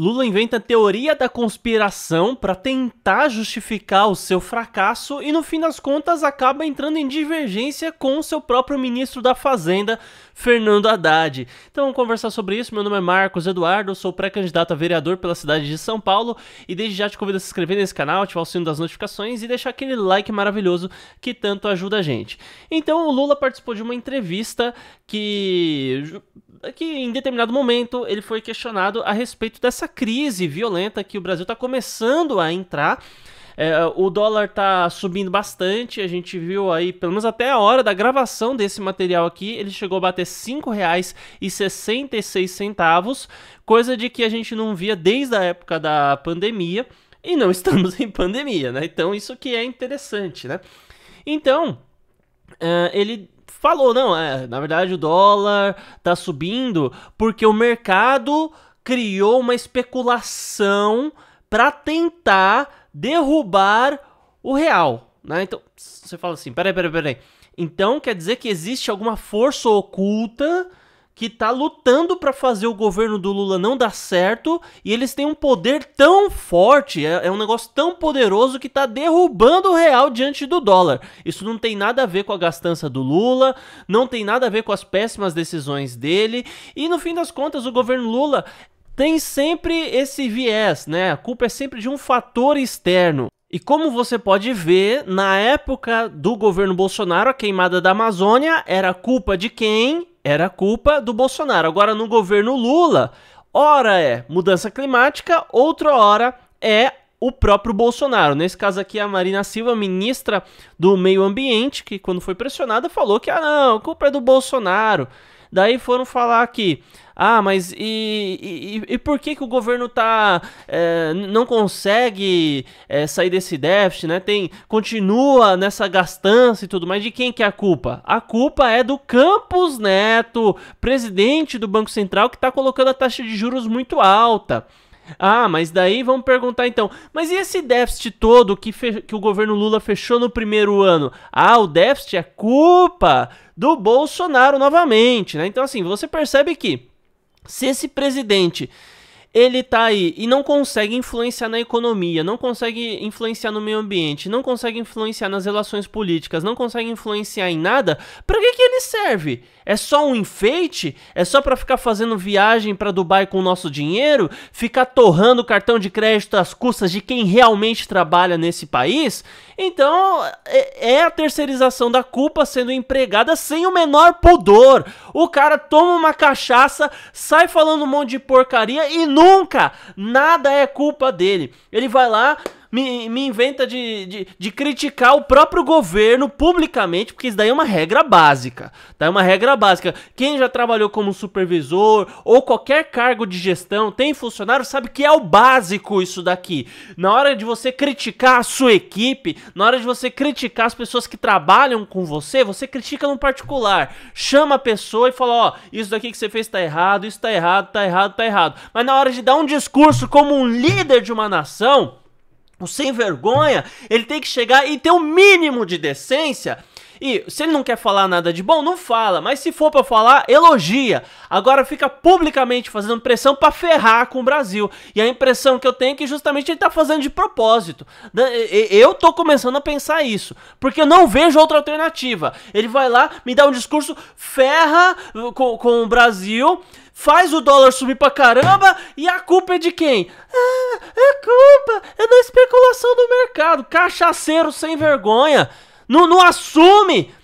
Lula inventa teoria da conspiração para tentar justificar o seu fracasso e no fim das contas acaba entrando em divergência com o seu próprio ministro da Fazenda, Fernando Haddad. Então vamos conversar sobre isso. Meu nome é Marcos Eduardo, sou pré-candidato a vereador pela cidade de São Paulo e desde já te convido a se inscrever nesse canal, ativar o sino das notificações e deixar aquele like maravilhoso que tanto ajuda a gente. Então o Lula participou de uma entrevista que é que em determinado momento ele foi questionado a respeito dessa crise violenta que o Brasil está começando a entrar. É, o dólar está subindo bastante, a gente viu aí, pelo menos até a hora da gravação desse material aqui, ele chegou a bater R$ 5,66, coisa de que a gente não via desde a época da pandemia, e não estamos em pandemia, né? Então isso que é interessante, né? Então, uh, ele falou, não, é, na verdade o dólar tá subindo porque o mercado criou uma especulação para tentar derrubar o real, né? Então, você fala assim, peraí, peraí, peraí. Então quer dizer que existe alguma força oculta que tá lutando para fazer o governo do Lula não dar certo e eles têm um poder tão forte, é, é, um negócio tão poderoso que tá derrubando o real diante do dólar. Isso não tem nada a ver com a gastança do Lula, não tem nada a ver com as péssimas decisões dele e no fim das contas o governo Lula tem sempre esse viés, né? A culpa é sempre de um fator externo. E como você pode ver, na época do governo Bolsonaro, a queimada da Amazônia era culpa de quem? era culpa do Bolsonaro. Agora, no governo Lula, ora é mudança climática, outra hora é o próprio Bolsonaro. Nesse caso aqui, a Marina Silva, ministra do Meio Ambiente, que quando foi pressionada falou que, ah, não, a culpa é do Bolsonaro. Daí foram falar que, ah, mas e, e, e por que, que o governo tá, é, não consegue é, sair desse déficit, né? Tem, continua nessa gastança e tudo mais. De quem que é a culpa? A culpa é do Campos Neto, presidente do Banco Central, que está colocando a taxa de juros muito alta. Ah, mas daí vamos perguntar então, mas e esse déficit todo que, que o governo Lula fechou no primeiro ano? Ah, o déficit é culpa do Bolsonaro novamente, né? Então, assim, você percebe que se esse presidente ele tá aí e não consegue influenciar na economia, não consegue influenciar no meio ambiente, não consegue influenciar nas relações políticas, não consegue influenciar em nada, para que que ele serve? É só um enfeite? É só para ficar fazendo viagem para Dubai com o nosso dinheiro? Ficar torrando cartão de crédito às custas de quem realmente trabalha nesse país? Então, é, é a terceirização da culpa sendo empregada sem o menor pudor. O cara toma uma cachaça, sai falando um monte de porcaria e Nunca! Nada é culpa dele. Ele vai lá, me, me inventa de, de, de, criticar o próprio governo publicamente, porque isso daí é uma regra básica. Tá? É uma regra básica. Quem já trabalhou como supervisor ou qualquer cargo de gestão, tem funcionário, sabe que é o básico isso daqui. Na hora de você criticar a sua equipe, na hora de você criticar as pessoas que trabalham com você, você critica no particular. Chama a pessoa e fala: ó, oh, isso daqui que você fez tá errado, isso tá errado, tá errado, tá errado. Mas na hora de dar um discurso como um líder de uma nação, o sem vergonha, ele tem que chegar e ter o um mínimo de decência. E se ele não quer falar nada de bom, não fala, mas se for para falar, elogia. Agora fica publicamente fazendo pressão para ferrar com o Brasil. E a impressão que eu tenho é que justamente ele tá fazendo de propósito. Eu tô começando a pensar isso, porque eu não vejo outra alternativa. Ele vai lá, me dá um discurso, ferra uh, com, com o Brasil, faz o dólar subir pra caramba e a culpa é de quem? Ah, culpa cachaceiro sem vergonha. Não, não assume.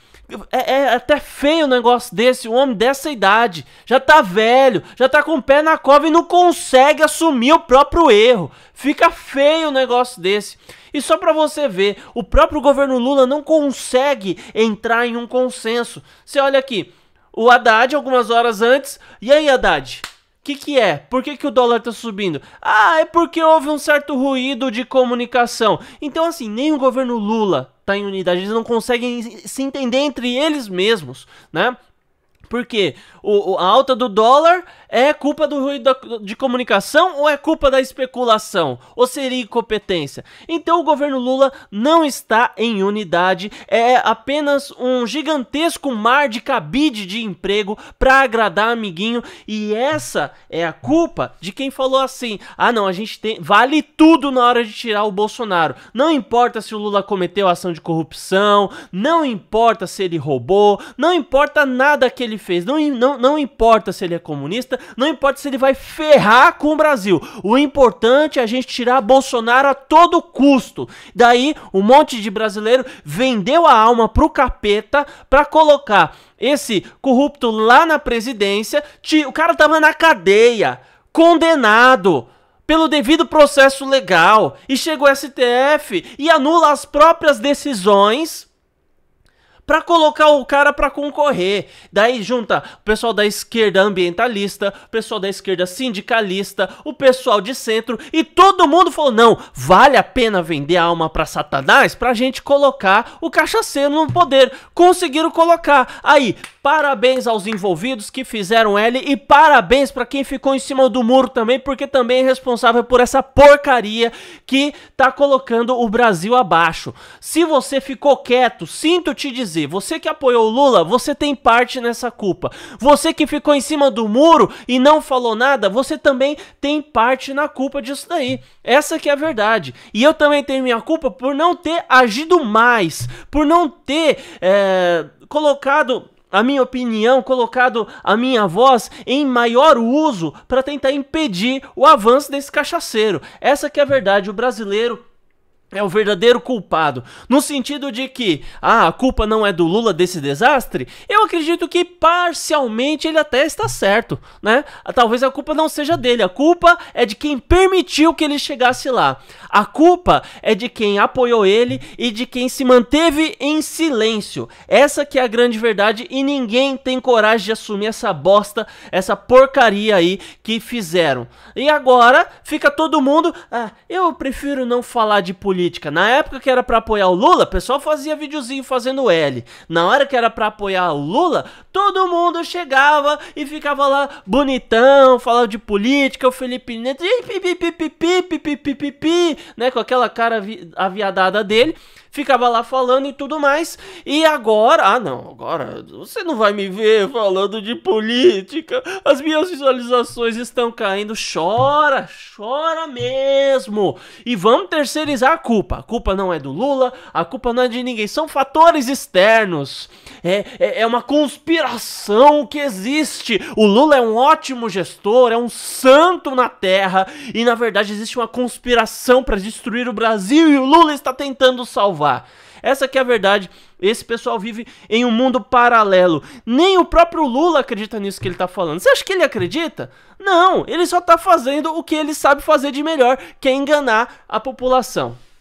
É, é, até feio o negócio desse. Um homem dessa idade já tá velho, já tá com o pé na cova e não consegue assumir o próprio erro. Fica feio o negócio desse. E só para você ver, o próprio governo Lula não consegue entrar em um consenso. Você olha aqui, o Haddad algumas horas antes. E aí, Haddad? que, que é? Por que, que o dólar está subindo? Ah, é porque houve um certo ruído de comunicação. Então, assim, nem o governo Lula está em unidade, eles não conseguem se entender entre eles mesmos, né? Porque o, a alta do dólar é culpa do ruído da, de comunicação ou é culpa da especulação? Ou seria incompetência? Então o governo Lula não está em unidade, é apenas um gigantesco mar de cabide de emprego para agradar amiguinho e essa é a culpa de quem falou assim: "Ah, não, a gente tem vale tudo na hora de tirar o Bolsonaro. Não importa se o Lula cometeu ação de corrupção, não importa se ele roubou, não importa nada que ele ele fez, não, não, não importa se ele é comunista, não importa se ele vai ferrar com o Brasil. O importante é a gente tirar Bolsonaro a todo custo. Daí, um monte de brasileiro vendeu a alma pro capeta pra colocar esse corrupto lá na presidência. O cara tava na cadeia, condenado pelo devido processo legal e chegou o STF e anula as próprias decisões para colocar o cara para concorrer. Daí junta o pessoal da esquerda ambientalista, o pessoal da esquerda sindicalista, o pessoal de centro e todo mundo falou: "Não, vale a pena vender a alma para Satanás pra gente colocar o cachaceiro no poder". Conseguiram colocar. Aí, parabéns aos envolvidos que fizeram ele e parabéns para quem ficou em cima do muro também, porque também é responsável por essa porcaria que tá colocando o Brasil abaixo. Se você ficou quieto, sinto te dizer dizer, você que apoiou o Lula, você tem parte nessa culpa. Você que ficou em cima do muro e não falou nada, você também tem parte na culpa disso daí. Essa que é a verdade. E eu também tenho minha culpa por não ter agido mais, por não ter é, colocado a minha opinião, colocado a minha voz em maior uso para tentar impedir o avanço desse cachaceiro. Essa que é a verdade. O brasileiro é o verdadeiro culpado. No sentido de que, ah, a culpa não é do Lula desse desastre, eu acredito que parcialmente ele até está certo, né? Talvez a culpa não seja dele, a culpa é de quem permitiu que ele chegasse lá. A culpa é de quem apoiou ele e de quem se manteve em silêncio. Essa que é a grande verdade e ninguém tem coragem de assumir essa bosta, essa porcaria aí que fizeram. E agora fica todo mundo, ah, eu prefiro não falar de política política. Na época que era para apoiar o Lula, o pessoal fazia videozinho fazendo L. Na hora que era para apoiar o Lula, todo mundo chegava e ficava lá bonitão, falava de política, o Felipe Neto, pipipipipipipipipi, né, com aquela cara aviadada dele, ficava lá falando e tudo mais. E agora, ah não, agora você não vai me ver falando de política. As minhas visualizações estão caindo. Chora, chora mesmo. E vamos terceirizar culpa. A culpa não é do Lula, a culpa não é de ninguém. São fatores externos. É, é, é uma conspiração que existe. O Lula é um ótimo gestor, é um santo na terra. E na verdade existe uma conspiração para destruir o Brasil e o Lula está tentando salvar. Essa que é a verdade. Esse pessoal vive em um mundo paralelo. Nem o próprio Lula acredita nisso que ele tá falando. Você acha que ele acredita? Não, ele só tá fazendo o que ele sabe fazer de melhor, que é enganar a população.